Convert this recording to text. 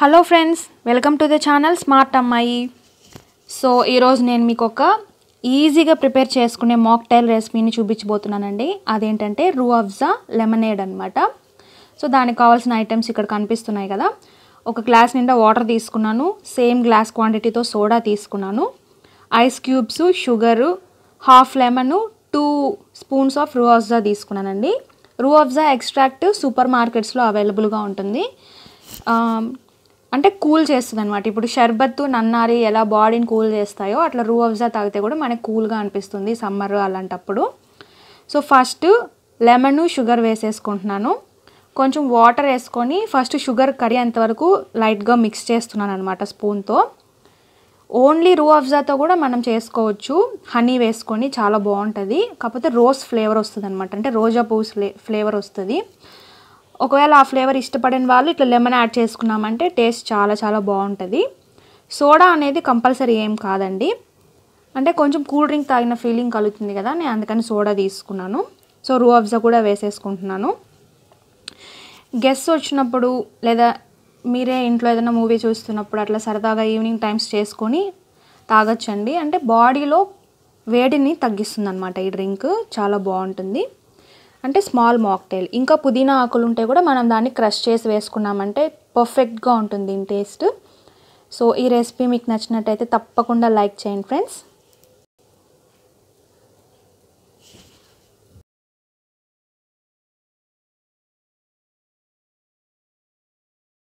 hello friends welcome to the channel smart అమ్మాయి so ఈరోజు నేను మీకు ఒక ఈజీగా ప్రిపేర్ చేసుకునే మాక్టైల్ రెసిపీని చూపించబోతున్నానండి అదేంటంటే రూ అఫ్జా లెమనేడ్ అనమాట సో దానికి కావాల్సిన ఐటమ్స్ ఇక్కడ కనిపిస్తున్నాయి కదా ఒక గ్లాస్ నిండా వాటర్ తీసుకున్నాను సేమ్ గ్లాస్ క్వాంటిటీతో సోడా తీసుకున్నాను ice cubes sugar half lemon two spoons of Rooh Afza తీసుకున్నానండి రూ అఫ్జా ఎక్స్ట్రాక్ట్ సూపర్ మార్కెట్స్లో అవైలబుల్గా ఉంటుంది um, అంటే కూల్ చేస్తుంది అనమాట ఇప్పుడు షర్బత్తు నన్నారి ఎలా బాడీని కూల్ చేస్తాయో అట్లా రూ అఫ్జా తాగితే కూడా మనకు కూల్గా అనిపిస్తుంది సమ్మర్ అలాంటప్పుడు సో ఫస్ట్ లెమన్ షుగర్ వేసేసుకుంటున్నాను కొంచెం వాటర్ వేసుకొని ఫస్ట్ షుగర్ కర్రీ అంతవరకు లైట్గా మిక్స్ చేస్తున్నాను అనమాట స్పూన్తో ఓన్లీ రూ అఫ్జాతో కూడా మనం చేసుకోవచ్చు హనీ వేసుకొని చాలా బాగుంటుంది కాకపోతే రోజ్ ఫ్లేవర్ వస్తుంది అనమాట అంటే రోజా పువ్వు ఫ్లేవర్ వస్తుంది ఒకవేళ ఆ ఫ్లేవర్ ఇష్టపడిన వాళ్ళు ఇట్లా లెమన్ యాడ్ చేసుకున్నామంటే టేస్ట్ చాలా చాలా బాగుంటుంది సోడా అనేది కంపల్సరీ ఏం కాదండి అంటే కొంచెం కూల్ డ్రింక్ తాగిన ఫీలింగ్ కలుగుతుంది కదా నేను అందుకని సోడా తీసుకున్నాను సో రూ అబ్జా కూడా వేసేసుకుంటున్నాను గెస్ట్ వచ్చినప్పుడు లేదా మీరే ఇంట్లో ఏదైనా మూవీ చూస్తున్నప్పుడు అట్లా సరదాగా ఈవినింగ్ టైమ్స్ చేసుకొని తాగొచ్చండి అంటే బాడీలో వేడిని తగ్గిస్తుంది అనమాట ఈ డ్రింక్ చాలా బాగుంటుంది అంటే స్మాల్ మాక్టైల్ ఇంకా పుదీనా ఆకులు ఉంటే కూడా మనం దాన్ని క్రష్ చేసి వేసుకున్నామంటే పర్ఫెక్ట్గా ఉంటుంది దీని టేస్ట్ సో ఈ రెసిపీ మీకు నచ్చినట్టయితే తప్పకుండా లైక్ చేయండి ఫ్రెండ్స్